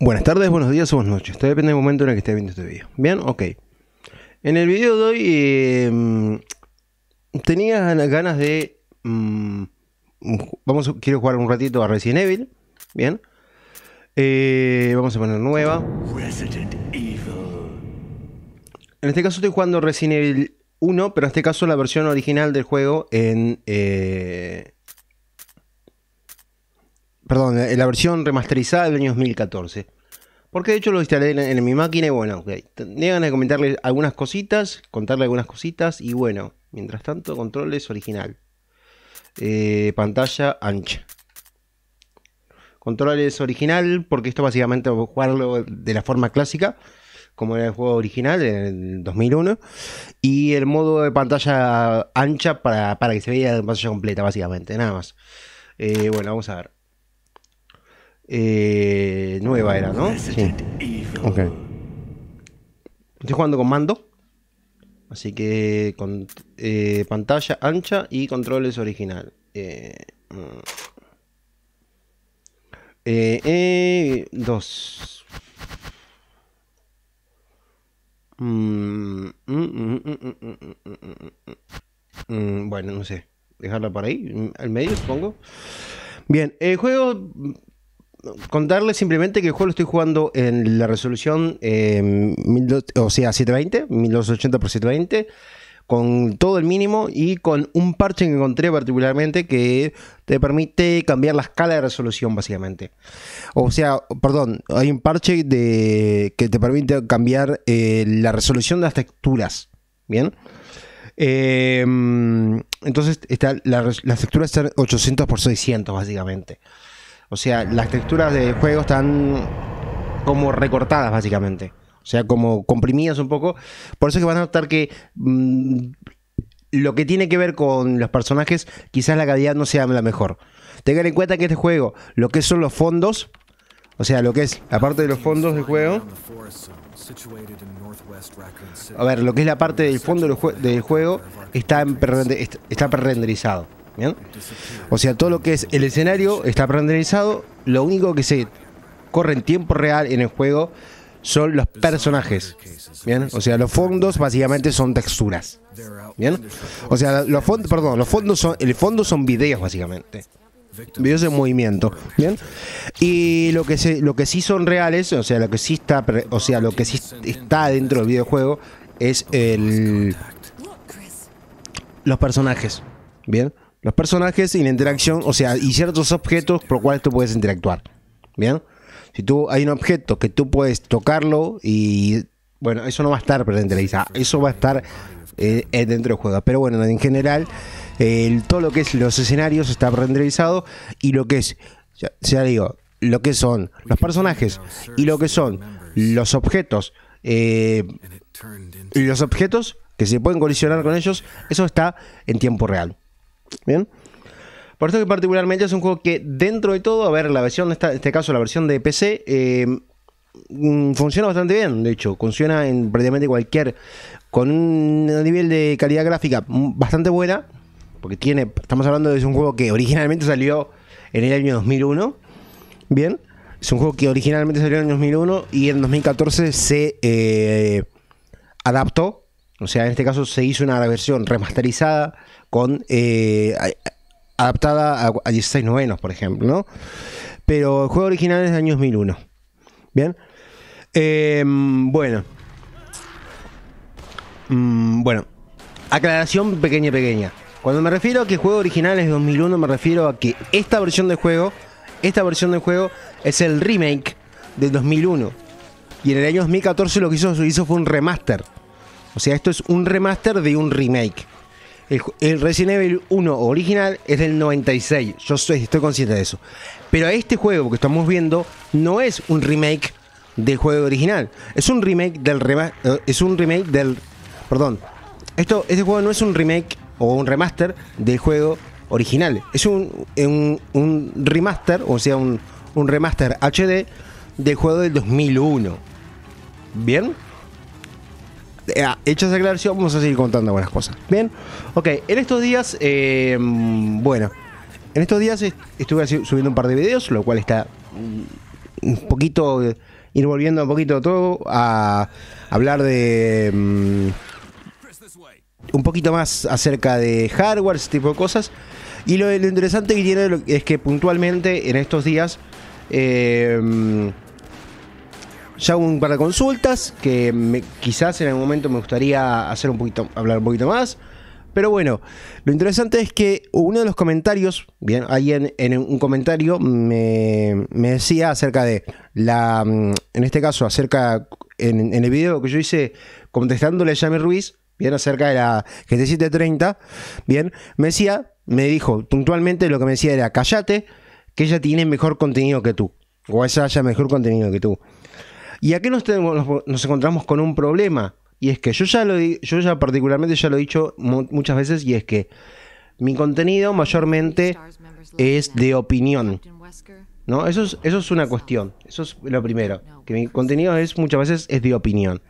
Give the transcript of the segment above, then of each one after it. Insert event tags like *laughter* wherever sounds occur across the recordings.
Buenas tardes, buenos días o buenas noches. Esto depende del momento en el que esté viendo este video. ¿Bien? Ok. En el video de hoy em, tenía ganas de... Mm, vamos, quiero jugar un ratito a Resident Evil. ¿Bien? Eh, vamos a poner nueva. En este caso estoy jugando Resident Evil 1, pero en este caso la versión original del juego en... Eh, perdón, la versión remasterizada del año 2014. Porque de hecho lo instalé en, mi máquina y bueno, okay. tenía ganas de comentarle algunas cositas, contarle algunas cositas y bueno, mientras tanto, controles original. Eh, pantalla ancha. Controles original, porque esto básicamente voy a jugarlo de la forma clásica, como era el juego original en el 2001. Y el modo de pantalla ancha para, que se vea la pantalla completa, básicamente, nada más. Eh, bueno, vamos a ver eh, nueva era, ¿no? Sí. Ok. Estoy jugando con mando. Así que con eh, pantalla ancha y controles original. Eh, dos. bueno, no sé. Dejarla por ahí, al medio, supongo. Bien, el eh, juego contarles simplemente que el juego lo estoy jugando en la resolución eh, o sea, 720, 1280 por 720 con todo el mínimo y con un parche que encontré particularmente que te permite cambiar la escala de resolución básicamente. O sea, perdón, hay un parche que te permite cambiar eh, la resolución de las texturas. Bien. Eh, mm, entonces está, las texturas están 800 por 600 básicamente. O sea, las texturas de juego están como recortadas básicamente. O sea, como comprimidas un poco. Por eso es que van a notar que mm, lo que tiene que ver con los personajes, quizás la calidad no sea la mejor. Tengan en cuenta que este juego, lo que son los fondos, o sea, lo que es, la parte de los fondos del juego, a ver, lo que es la parte del fondo del, juego está, está renderizado. ¿bien? O sea, todo lo que es el escenario está renderizado, lo único que se corre en tiempo real en el juego son los personajes, ¿bien? O sea, los fondos básicamente son texturas, ¿bien? O sea, los fondos, perdón, los fondos son, el fondo son videos básicamente, videos en movimiento, ¿bien? Y lo que se, lo que sí son reales, o sea, lo que sí está, o sea, lo que sí está dentro del videojuego es el los personajes, ¿bien? los personajes y la interacción, o sea, y ciertos objetos por los cuales tú puedes interactuar. ¿Bien? Si tú hay un objeto que tú puedes tocarlo y bueno, eso no va a estar presente ah, eso va a estar eh, eh, dentro del juego. Pero bueno, en general, el todo lo que es los escenarios está renderizado y lo que es, ya, digo, lo que son los personajes y lo que son los objetos. Eh, y los objetos que se pueden colisionar con ellos, eso está en tiempo real. Bien. Por eso que particularmente es un juego que dentro de todo, a ver, la versión, en este caso la versión de PC, eh, mm, funciona bastante bien, de hecho, funciona en prácticamente cualquier, con un nivel de calidad gráfica bastante buena, porque tiene, estamos hablando de un juego que originalmente salió en el año 2001, bien, es un juego que originalmente salió en el 2001 y en 2014 se eh, adaptó, o sea, en este caso se hizo una versión remasterizada con eh, adaptada a, 16 novenos, por ejemplo, Pero el juego original es de año 2001. Bien. Em, bueno. Mm, bueno. Aclaración pequeña, pequeña. Cuando me refiero a que el juego original es de 2001, me refiero a que esta versión del juego, esta versión del juego es el remake de 2001. Y en el año 2014 lo que hizo, hizo fue un remaster. O sea, esto es un remaster de un remake. El, Resident Evil 1 original es del 96. Yo soy, estoy consciente de eso. Pero este juego que estamos viendo no es un remake del juego original. Es un remake del eh, es un remake del perdón. Esto este juego no es un remake o un remaster del juego original. Es un, un, remaster, o sea, un, un remaster HD del juego del 2001. ¿Bien? eh, hecha esa aclaración, vamos a seguir contando buenas cosas. Bien, ok, en estos días, em, bueno, en estos días estuve subiendo un par de videos, lo cual está un poquito, ir eh, volviendo un poquito todo a hablar de... Em, un poquito más acerca de hardware, ese tipo de cosas. Y lo, interesante que tiene es que puntualmente en estos días... Eh, ya un par de consultas que quizás en algún momento me gustaría hacer un poquito, hablar un poquito más. Pero bueno, lo interesante es que uno de los comentarios, bien, ahí en, un comentario me, decía acerca de la, mm, en este caso, acerca, en, el video que yo hice contestándole a Jamie Ruiz, bien, acerca de la GT730, bien, me decía, me dijo puntualmente lo que me decía era, callate, que ella tiene mejor contenido que tú, o esa haya mejor contenido que tú. Y aquí nos, tenemos, nos encontramos con un problema. Y es que yo ya lo yo ya particularmente ya lo he dicho muchas veces y es que mi contenido mayormente es de opinión. ¿No? Eso es, eso es una cuestión. Eso es lo primero. Que mi contenido es muchas veces es de opinión.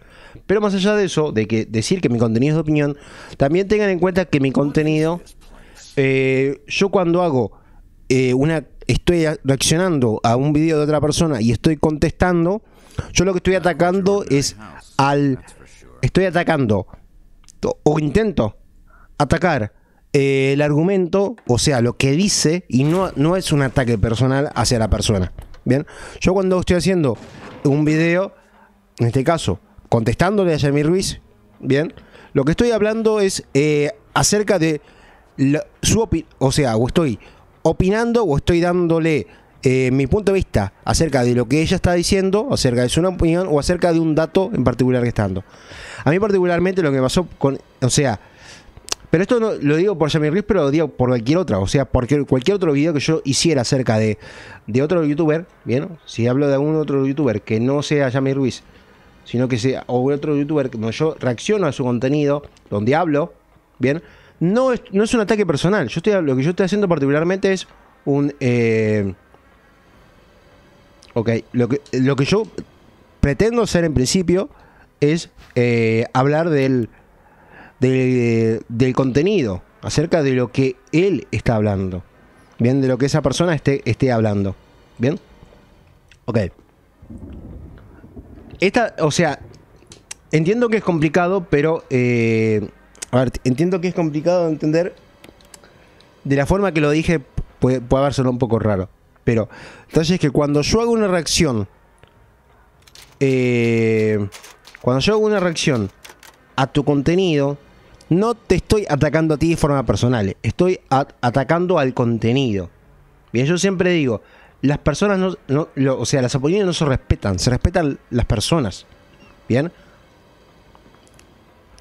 Pero más allá de eso, de que decir que mi contenido es de opinión, también tengan en cuenta que mi contenido, eh, yo cuando hago eh, una, estoy reaccionando a un video de otra persona y estoy contestando, yo lo que estoy atacando es al... Estoy atacando o intento atacar eh, el argumento, o sea, lo que dice, y no, no es un ataque personal hacia la persona. Bien, yo cuando estoy haciendo un video, en este caso, contestándole a Jamie Ruiz, bien, lo que estoy hablando es eh, acerca de su opinión, o sea, o estoy opinando o estoy dándole eh, mi punto de vista acerca de lo que ella está diciendo, acerca de su opinión o acerca de un dato en particular que está dando. A mí particularmente lo que pasó con, o sea, pero esto lo digo por Jamie Ruiz, pero lo digo por cualquier otra, o sea, porque cualquier otro video que yo hiciera acerca de, otro youtuber, ¿bien? Si hablo de algún otro youtuber que no sea Jamie Ruiz, sino que sea o otro youtuber donde yo reacciono a su contenido, donde hablo, ¿bien? No es, no es un ataque personal, yo estoy, lo que yo estoy haciendo particularmente es un... Eh, Ok, lo que, lo que yo pretendo hacer en principio es eh, hablar del, del, contenido, acerca de lo que él está hablando. Bien, de lo que esa persona esté, esté hablando. Bien. Ok. Esta, o sea, entiendo que es complicado, pero... Eh, a ver, entiendo que es complicado de entender. De la forma que lo dije, puede, puede haber un poco raro pero Entonces es que cuando yo hago una reacción... Eh, cuando yo hago una reacción a tu contenido, no te estoy atacando a ti de forma personal, estoy atacando al contenido. Bien, yo siempre digo, las personas no, o sea, las opiniones no se respetan, se respetan las personas. Bien.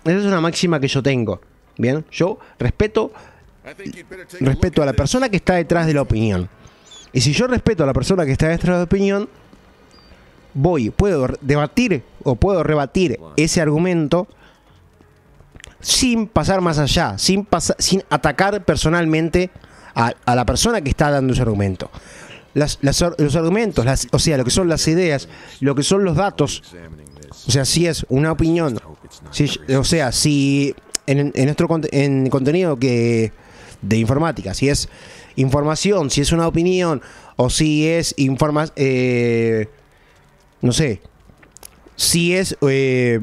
Esa es una máxima que yo tengo. Bien, yo respeto respeto a la persona que está detrás de la opinión. Y si yo respeto a la persona que está detrás de opinión, voy, puedo debatir o puedo rebatir ese argumento sin pasar más allá, sin, sin atacar personalmente a, la persona que está dando ese argumento. Las, los argumentos, las, o sea, lo que son las ideas, lo que son los datos, o sea, si es una opinión, o sea, si en, en nuestro en contenido que de informática, si es información, si es una opinión o si es informa eh, no sé, si es, ya eh,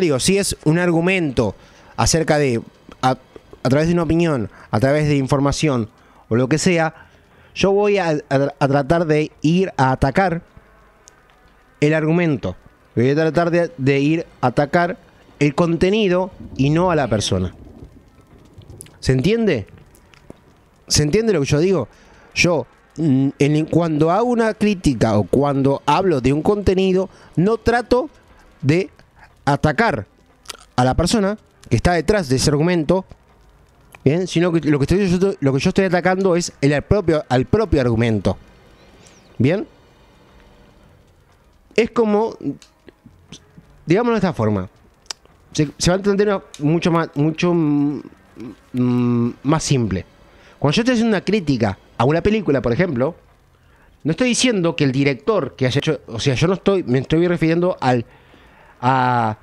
digo, si es un argumento acerca de, a, través de una opinión, a través de información o lo que sea, yo voy a, tratar de ir a atacar el argumento. Voy a tratar de, de ir a atacar el contenido y no a la persona. ¿Se entiende? ¿Se entiende lo que yo digo? Yo, mm, cuando hago una crítica o cuando hablo de un contenido, no trato de atacar a la persona que está detrás de ese argumento, ¿bien? sino que lo que, estoy, yo, lo que yo estoy atacando es el, al, propio, al propio argumento. ¿Bien? Es como, digámoslo de esta forma, se, va a entender mucho más, mucho mm, mm, más simple. Cuando yo estoy haciendo una crítica a una película, por ejemplo, no estoy diciendo que el director que haya hecho, o sea, yo no estoy, me estoy refiriendo al a,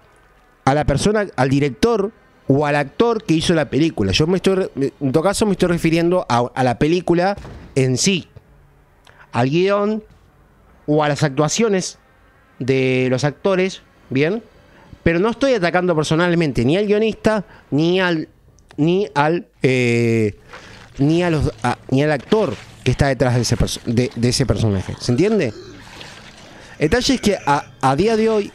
a la persona, al director o al actor que hizo la película. Yo me estoy, en todo caso, me estoy refiriendo a, la película en sí, al guión o a las actuaciones de los actores, bien. Pero no estoy atacando personalmente ni al guionista ni al ni al eh, ni, a los, ni al actor que está detrás de ese, de, ese personaje. ¿Se entiende? El detalle es que a, día de hoy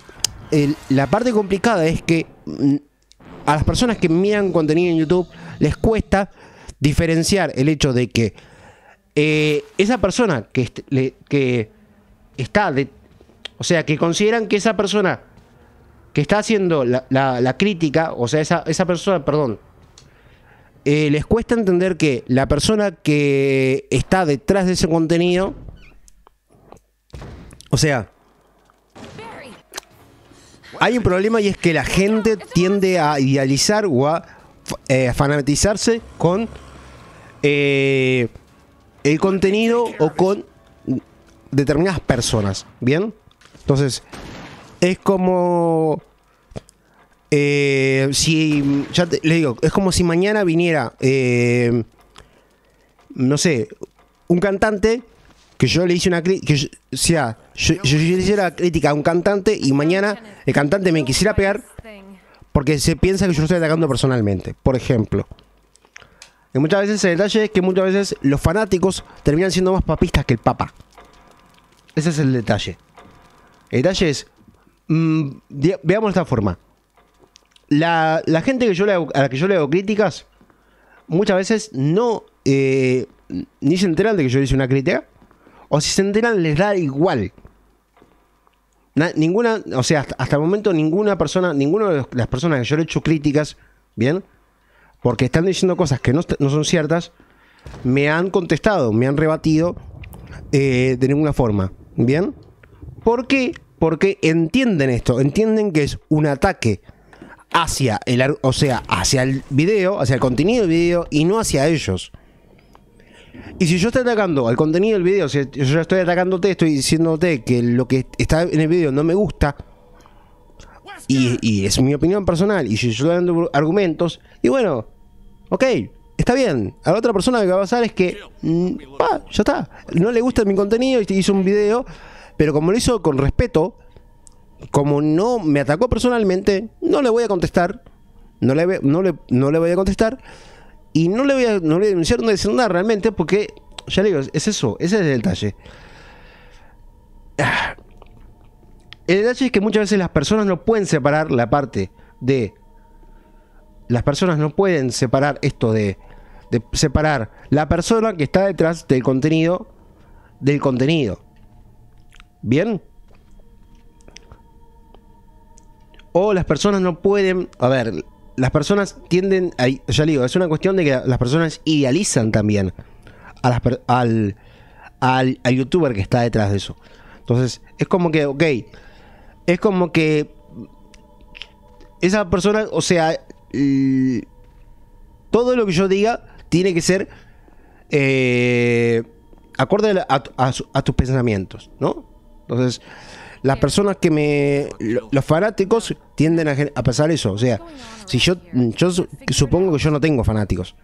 la parte complicada es que mm, a las personas que miran contenido en YouTube les cuesta diferenciar el hecho de que eh, esa persona que, que está o sea, que consideran que esa persona que está haciendo la, la crítica, o sea, esa, esa persona, perdón, eh, les cuesta entender que la persona que está detrás de ese contenido, o sea, hay un problema y es que la gente tiende a idealizar o a eh, fanatizarse con eh, el contenido o con determinadas personas, ¿bien? Entonces, es como eh, si, ya le digo, es como si mañana viniera, eh, no sé, un cantante que yo le hice una crítica, sea, yo, la crítica a un cantante y mañana el cantante me quisiera pegar porque se piensa que yo lo estoy atacando personalmente, por ejemplo. Y muchas veces el detalle es que muchas veces los fanáticos terminan siendo más papistas que el papa. Ese es el detalle. El detalle es, mm, veamos de esta forma la, gente que yo a la que yo le hago críticas, muchas veces no eh, ni se enteran de que yo hice una crítica, o si se enteran les da igual. ninguna, o sea, hasta, el momento ninguna persona, ninguna de las personas que yo le he hecho críticas, ¿bien? Porque están diciendo cosas que no, no son ciertas, me han contestado, me han rebatido eh, de ninguna forma, ¿bien? ¿Por qué? Porque entienden esto, entienden que es un ataque hacia el, o sea, hacia el video, hacia el contenido del video y no hacia ellos. Y si yo estoy atacando al contenido del video, si yo estoy atacándote, estoy diciéndote que lo que está en el video no me gusta, y, es mi opinión personal, y si yo estoy dando argumentos, y bueno, ok, está bien. A la otra persona lo que va a pasar es que, mm, ya está, no le gusta mi contenido y hizo un video, pero como lo hizo con respeto, como no me atacó personalmente, no le voy a contestar. No le, no le, no le voy a contestar. Y no le voy a, no le voy a denunciar, no decir nada realmente, porque, ya le digo, es eso, ese es el detalle. Ah, el detalle es que muchas veces las personas no pueden separar la parte de. Las personas no pueden separar esto de. de separar la persona que está detrás del contenido del contenido. ¿Bien? o las personas no pueden, a ver, las personas tienden, ya digo, es una cuestión de que las personas idealizan también a las, al, youtuber que está detrás de eso. Entonces, es como que, ok, es como que esa persona, o sea, todo lo que yo diga tiene que ser eh, acorde a, tus pensamientos, ¿no? Entonces, las personas que me. Los fanáticos tienden a, pasar eso. O sea, si yo, yo supongo que yo no tengo fanáticos.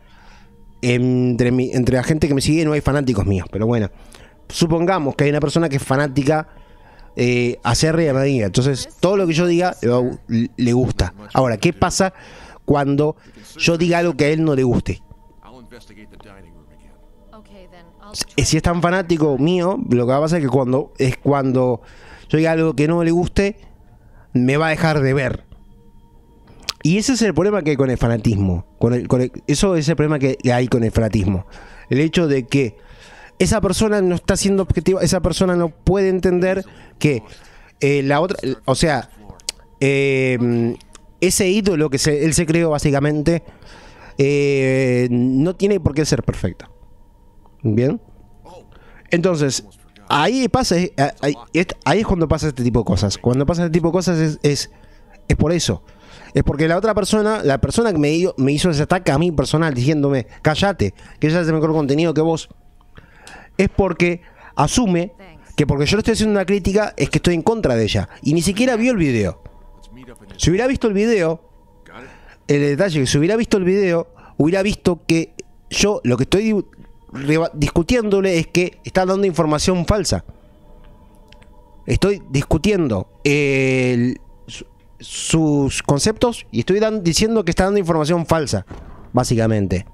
Entre, entre la gente que me sigue no hay fanáticos míos, pero bueno. Supongamos que hay una persona que es fanática eh, ser a Entonces, todo lo que yo diga le gusta. Ahora, ¿qué pasa cuando yo diga algo que a él no le guste? Si es tan fanático mío, lo que va a pasar es que cuando es cuando Oiga, algo que no le guste, me va a dejar de ver. Y ese es el problema que hay con el fanatismo. Con eso es el problema que hay con el fanatismo. El hecho de que esa persona no está siendo objetiva, esa persona no puede entender que eh, la otra, o sea, eh, ese ídolo que él se creó básicamente eh, no tiene por qué ser perfecto. Bien. Entonces, ahí pasa, eh, eh, ahí, es cuando pasa este tipo de cosas. Cuando pasa este tipo de cosas es, es, por eso. Es porque la otra persona, la persona que me, hizo, me hizo ese ataque a mí personal diciéndome, cállate, que ella hace mejor contenido que vos, es porque asume que porque yo le estoy haciendo una crítica es que estoy en contra de ella. Y ni siquiera vio el video. Si hubiera visto el video, el detalle, que si hubiera visto el video, hubiera visto que yo lo que estoy discutiéndole es que está dando información falsa. Estoy discutiendo eh, sus conceptos y estoy diciendo que está dando información falsa, básicamente.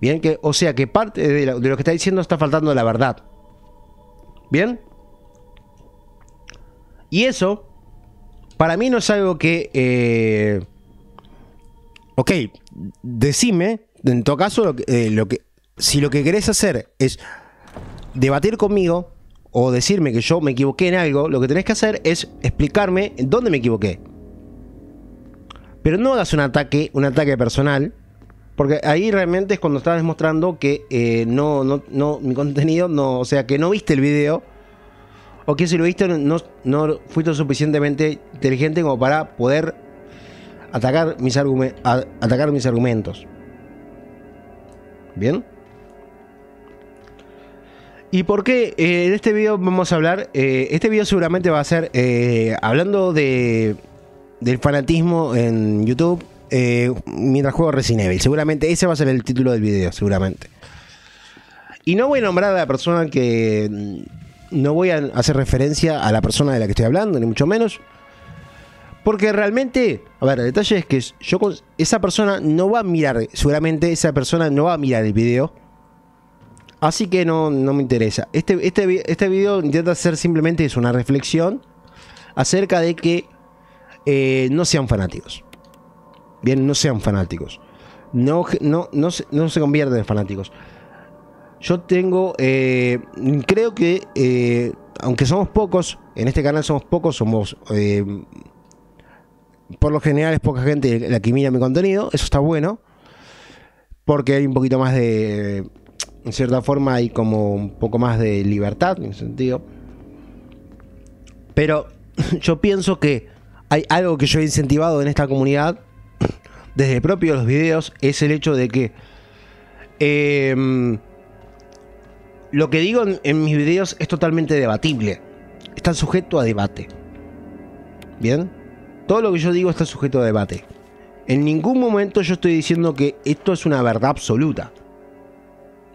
Bien, que, o sea que parte de, lo que está diciendo está faltando la verdad. Bien. Y eso, para mí no es algo que... Eh, ok, decime, en todo caso, lo que, eh, si lo que querés hacer es debatir conmigo o decirme que yo me equivoqué en algo, lo que tenés que hacer es explicarme en dónde me equivoqué. Pero no hagas un ataque, un ataque personal, porque ahí realmente es cuando estás demostrando que eh, no, no, no, mi contenido no, o sea, que no viste el video, o que si lo viste no, no fuiste suficientemente inteligente como para poder atacar mis argumentos. ¿Bien? ¿Y por qué? Eh, en este video vamos a hablar, eh, este video seguramente va a ser eh, hablando de, del fanatismo en YouTube mientras juego Resident Evil. Seguramente ese va a ser el título del video, seguramente. Y no voy a nombrar a la persona que... Mm, no voy a hacer referencia a la persona de la que estoy hablando, ni mucho menos. Porque realmente, a ver, el detalle es que yo esa persona no va a mirar, seguramente esa persona no va a mirar el video Así que no, me interesa. Este, este, este video intenta ser simplemente es una reflexión acerca de que eh, no sean fanáticos. Bien, no sean fanáticos. No, no, no, se, convierten en fanáticos. Yo tengo, eh, creo que, eh, aunque somos pocos, en este canal somos pocos, somos, por lo general es poca gente la que mira mi contenido, eso está bueno, porque hay un poquito más de en cierta forma hay como un poco más de libertad en ese sentido. Pero *laughs* yo pienso que hay algo que yo he incentivado en esta comunidad, *clears throat* desde propio los videos, es el hecho de que em, lo que digo en mis videos es totalmente debatible. Está sujeto a debate. ¿Bien? Todo lo que yo digo está sujeto a debate. En ningún momento yo estoy diciendo que esto es una verdad absoluta.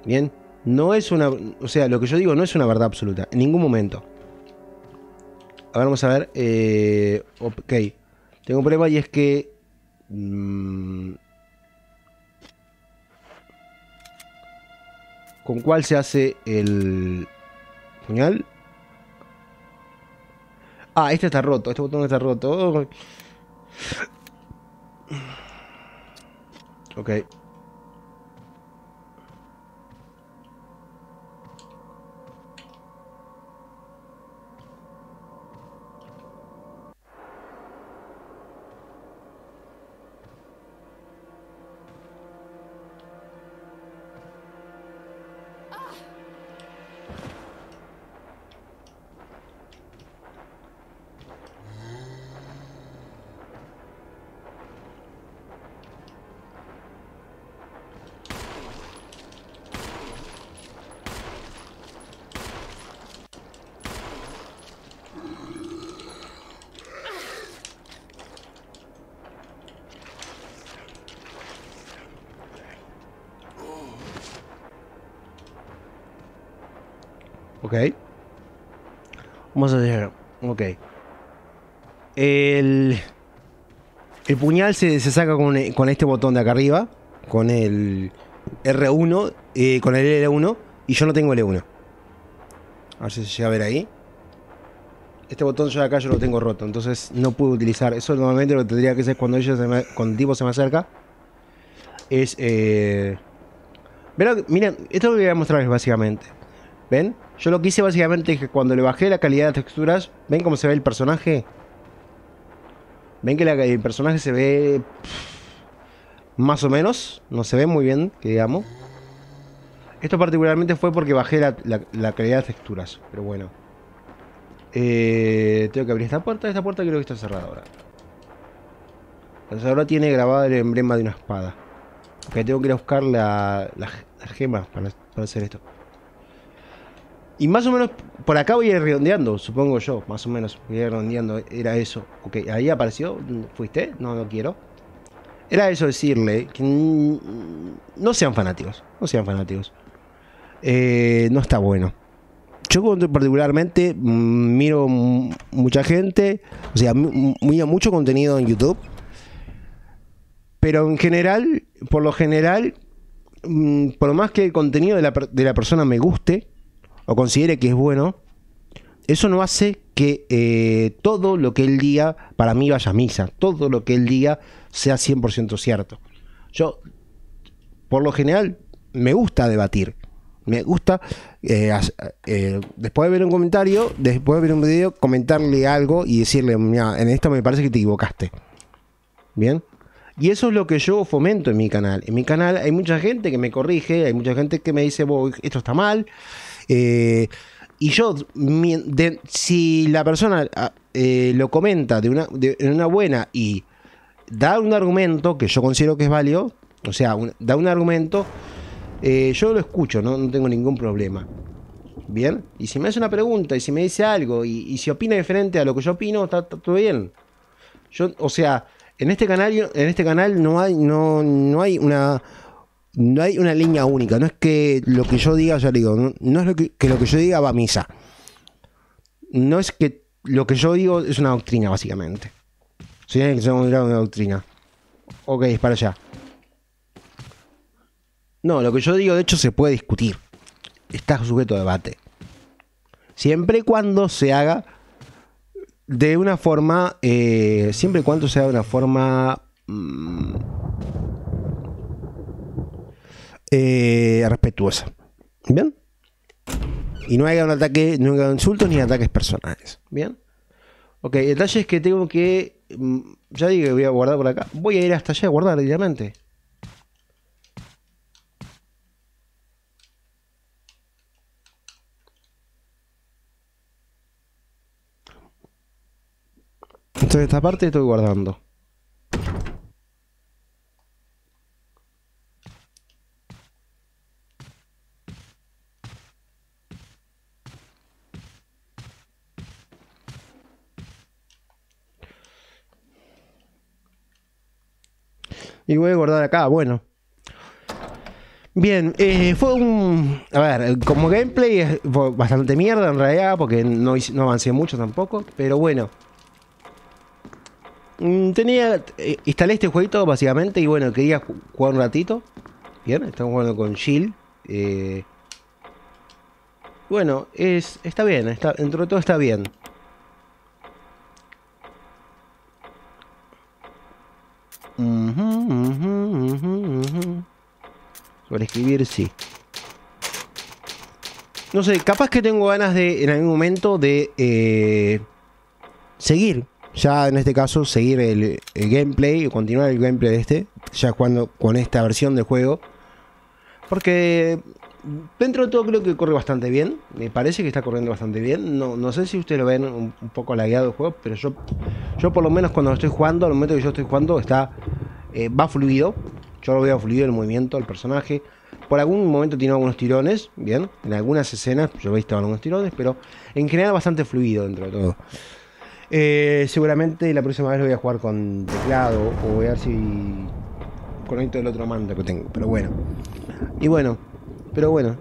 Bien, no es una, o sea, lo que yo digo no es una verdad absoluta, en ningún momento. A ver, vamos a ver, eh, ok, tengo un problema y es que... Mm, ¿Con cuál se hace el puñal? Ah, este está roto, este botón está roto. Ok. Ok. Vamos a hacer. Ok. El, el puñal se, saca con, este botón de acá arriba. Con el R1. Eh, con el L1. Y yo no tengo L1. A ver si se llega a ver ahí. Este botón yo de acá yo lo tengo roto. Entonces no puedo utilizar. Eso normalmente lo tendría que hacer cuando, ella se el tipo se me acerca. Es. Eh, miren, esto lo voy a mostrarles básicamente. ¿Ven? Yo lo que hice básicamente es que cuando le bajé la calidad de texturas, ¿ven cómo se ve el personaje? ¿Ven que el personaje se ve más o menos? No se ve muy bien, digamos. Esto particularmente fue porque bajé la, calidad de texturas, pero bueno. Eh, tengo que abrir esta puerta, esta puerta creo que está cerrada ahora. Entonces ahora tiene grabado el emblema de una espada. Ok, tengo que ir a buscar las gemas para hacer esto. Y más o menos por acá voy a ir redondeando, supongo yo, más o menos. Voy a ir redondeando, era eso. Ok, ahí apareció, fuiste, no, no quiero. Era eso decirle que no sean fanáticos, no sean fanáticos. Eh, no está bueno. Yo particularmente mm, miro mucha gente, o sea, miro mucho contenido en YouTube, pero en general, por lo general, mm, por más que el contenido de la persona me guste, o considere que es bueno, eso no hace que eh, todo lo que él diga para mí vaya a misa, todo lo que él diga sea 100% cierto. Yo, por lo general, me gusta debatir. Me gusta, eh, eh, después de ver un comentario, después de ver un video, comentarle algo y decirle, en esto me parece que te equivocaste. ¿Bien? Y eso es lo que yo fomento en mi canal. En mi canal hay mucha gente que me corrige, hay mucha gente que me dice, esto está mal. Eh, y yo, si la persona ah, eh, lo comenta de una, una buena y da un argumento que yo considero que es válido, o sea, da un argumento, eh, yo lo escucho, ¿no? tengo ningún problema. Bien, y si me hace una pregunta y si me dice algo y, si opina diferente a lo que yo opino, está, todo bien. Yo, o sea, en este canal, en este canal no hay, no, no hay una no hay una línea única, no es que lo que yo diga, ya digo, no, es que, lo que yo diga va a misa. No es que lo que yo digo es una doctrina, básicamente. Si es que se un grado una doctrina. Ok, es para allá. No, lo que yo digo, de hecho, se puede discutir. Está sujeto a debate. Siempre y cuando se haga de una forma. Eh, siempre y cuando se haga de una forma. Mm, respetuosa. ¿Bien? Y no haga un ataque, no haga insultos ni ataques personales. ¿Bien? Ok, el detalle es que tengo que. Mm, ya digo que voy a guardar por acá. Voy a ir hasta allá a guardar directamente. Entonces esta parte estoy guardando. Y voy a guardar acá, bueno. Bien, eh, fue un... A ver, eh, como gameplay fue bastante mierda en realidad, porque no, no avancé mucho tampoco, pero bueno. Mm, tenía... Eh, instalé este jueguito básicamente y bueno, quería jugar un ratito. Bien, estamos jugando con chill bueno, es, está bien, está, dentro de todo está bien. Sobre escribir, sí. No sé, capaz que tengo ganas de, en algún momento, de eh, seguir. Ya en este caso, seguir el, gameplay gameplay, continuar el gameplay de este. Ya cuando con esta versión del juego. Porque dentro de todo creo que corre bastante bien. Me parece que está corriendo bastante bien. No, sé si ustedes lo ven un, poco lagueado el juego, pero yo, yo por lo menos cuando lo estoy jugando, al momento que yo estoy jugando, está eh, va fluido. Yo lo veo fluido el movimiento del personaje. Por algún momento tiene algunos tirones, bien. En algunas escenas yo he visto algunos tirones, pero en general bastante fluido dentro de todo. Eh, seguramente la próxima vez lo voy a jugar con teclado o voy a ver si conecto el otro mando que tengo, pero bueno. Y bueno, pero bueno,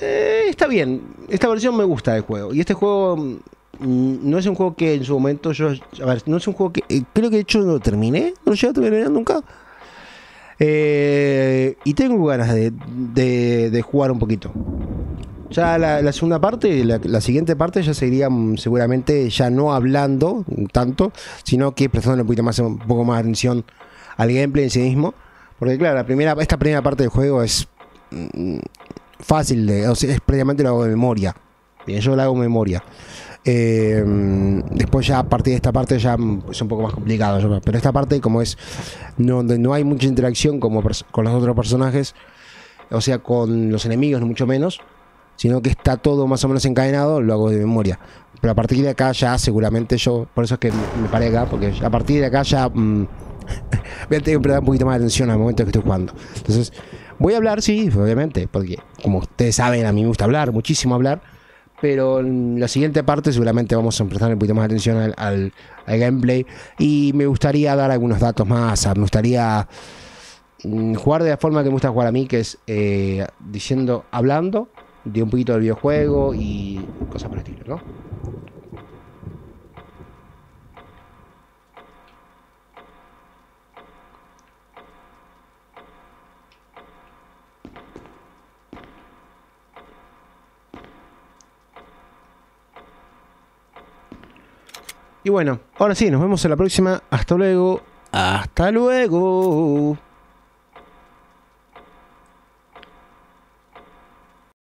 eh, está bien. Esta versión me gusta del juego. Y este juego mm, no es un juego que en su momento yo. A ver, no es un juego que. Eh, creo que de hecho no lo terminé. No lo llevo a terminar nunca. Eh, y tengo ganas de, jugar un poquito. Ya la, segunda parte, la, siguiente parte ya seguiría mm, seguramente ya no hablando tanto, sino que prestando un poquito más, un poco más atención al gameplay en sí mismo. Porque claro, la primera, esta primera parte del juego es Mm, fácil, de, o sea, es prácticamente lo hago de memoria. yo lo hago de memoria. Eh, mm, después ya a partir de esta parte ya mm, es un poco más complicado, pero esta parte como es donde no hay mucha interacción como con los otros personajes, o sea, con los enemigos mucho menos, sino que está todo más o menos encadenado, lo hago de memoria. Pero a partir de acá ya seguramente yo, por eso es que me paré acá, porque a partir de acá ya *laughs* voy a tener que prestar un poquito más de atención al momento que estoy jugando. Entonces, Voy a hablar, sí, obviamente, porque como ustedes saben, a mí me gusta hablar, muchísimo hablar, pero en la siguiente parte seguramente vamos a prestar un poquito más atención al, gameplay y me gustaría dar algunos datos más, ah, me gustaría mm, jugar de la forma que me gusta jugar a mí, que es eh, diciendo, hablando de un poquito del videojuego y cosas por el estilo, ¿no? Y bueno, ahora sí, nos vemos en la próxima. Hasta luego. Hasta luego.